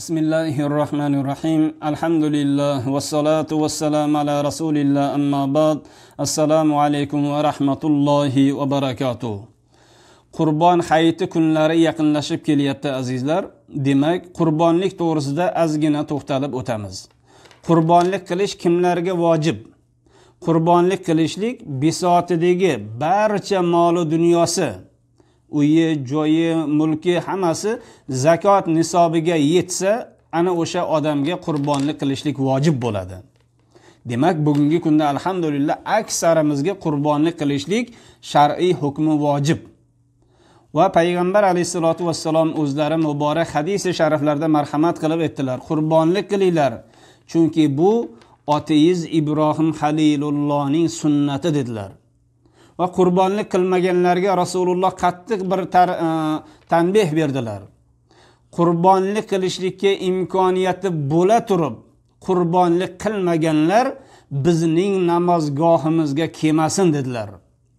بسم الله الرحمن الرحيم الحمد لله والصلاة والسلام على رسول الله أما بعد السلام عليكم ورحمة الله وبركاته qurbon hayiti kunlari yaqinlashib kelyapti azizlar demak qurbonlik to'g'risida ozgina to'xtalib o'tamiz qurbonlik qilish kimlarga vojib qurbonlik qilishlik bisotidagi barcha moli dunyosi uyi joyi mulki hammasi zakot nisobiga yetsa ana o'sha odamga qurbonlik qilishlik vojib bo'ladi demak bugungi kunda alhamdulillah aksarimizga qurbonlik qilishlik shar'iy hukmi vojib va payg'ambar alayhissalotu vassalom o'zlari muborak hadisi shariflarda marhamat qilib aytdilar qurbonlik qilinglar chunki bu oteist ibrohim halilullohning sunnati dedilar va qurbonlik qilmaganlarga rasululloh qattiq bir e, tanbeh berdilar qurbonlik qilishlikka imkoniyati bo'la turib qurbonlik qilmaganlar bizning namozgohimizga kelmasin dedilar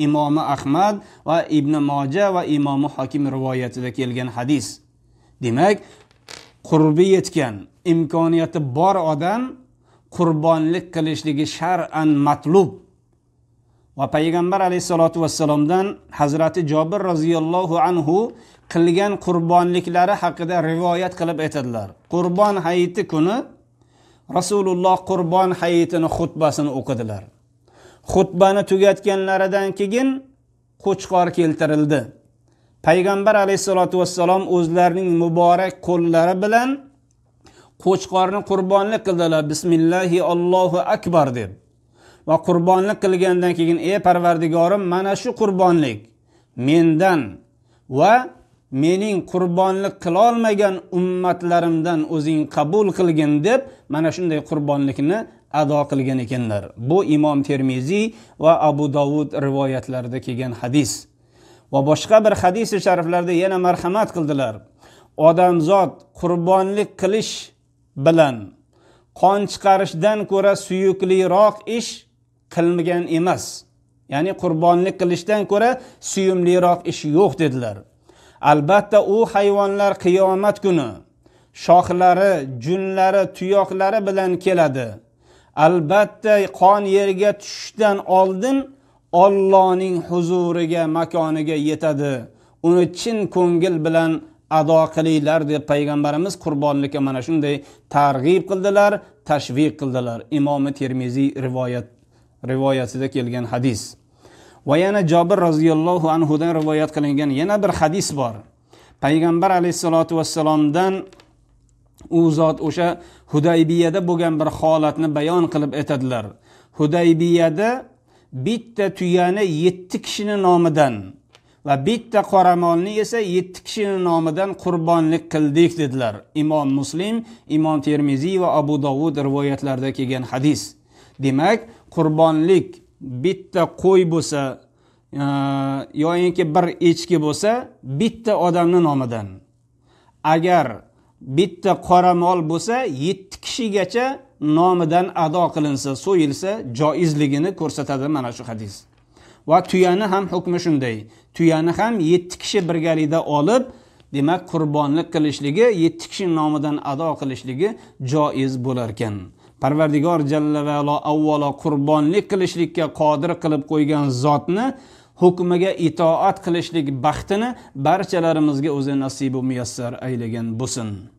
imomi ahmad va ibn moja va imomi hokim rivoyatida kelgan hadis demak qurbi yetgan imkoniyati bor odam qurbonlik qilishligi shar'an matlub va payg'ambar alayhissalotu vassalomdan hazrati jobir roziyallohu anhu qilgan qurbonliklari haqida rivoyat qilib aytadilar qurbon hayiti kuni rasululloh qurbon hayitini xutbasini o'qidilar xutbani tugatganlaridan keyin qo'chqor keltirildi payg'ambar alayhissalotu vassalom o'zlarining muborak qo'llari bilan qo'chqorni qurbonlik qildilar bismillahi allohu akbar deb va qurbonlik qilgandan keyin ey parvardigorim mana shu qurbonlik mendan va mening qurbonlik qilolmagan ummatlarimdan o'zing qabul qilgin deb mana shunday qurbonlikni ado qilgan ekanlar bu imom termiziy va abu dovud rivoyatlarida kelgan hadis va boshqa bir hadisi shariflarda yana marhamat qildilar odamzod qurbonlik qilish bilan qon chiqarishdan ko'ra suyukliroq ish qilmagan emas ya'ni qurbonlik qilishdan ko'ra suyumliroq ish yo'q dedilar albatta u hayvonlar qiyomat kuni shoxlari junlari tuyoqlari bilan keladi albatta qon yerga tushishdan oldin ollohning huzuriga makoniga yetadi uni chin ko'ngil bilan ado qilinglar deb payg'ambarimiz qurbonlikka mana shunday targ'ib qildilar tashviq qildilar imomi termiziy rivoyat rivoyatida kelgan hadis va yana jobir roziyallohu anhudan rivoyat qilingan yana bir hadis bor payg'ambar alayhissalotu vassalomdan u zot o'sha hudaybiyada bo'lgan bir holatni bayon qilib aytadilar hudaybiyada bitta tuyani yetti kishini nomidan va bitta qoramolni esa yetti kishini nomidan qurbonlik qildik dedilar imom muslim imom termiziy va abu dovud rivoyatlarida kelgan hadis demak qurbonlik bitta qo'y bo'lsa e, yoyinki bir echki bo'lsa bitta odamni nomidan agar bitta qora mol bo'lsa yetti kishigacha nomidan ado qilinsa so'yilsa joizligini ko'rsatadi mana shu hadis va tuyani ham hukmi shunday tuyani ham yetti kishi birgalikda olib demak qurbonlik qilishligi yetti kishi nomidan ado qilishligi joiz bo'larkan parvardigor jalla valo avvalo qurbonlik qilishlikka qodir qilib qo'ygan zotni hukmiga itoat qilishlik baxtini barchalarimizga o'zi nasibu muyassar aylagan bo'lsin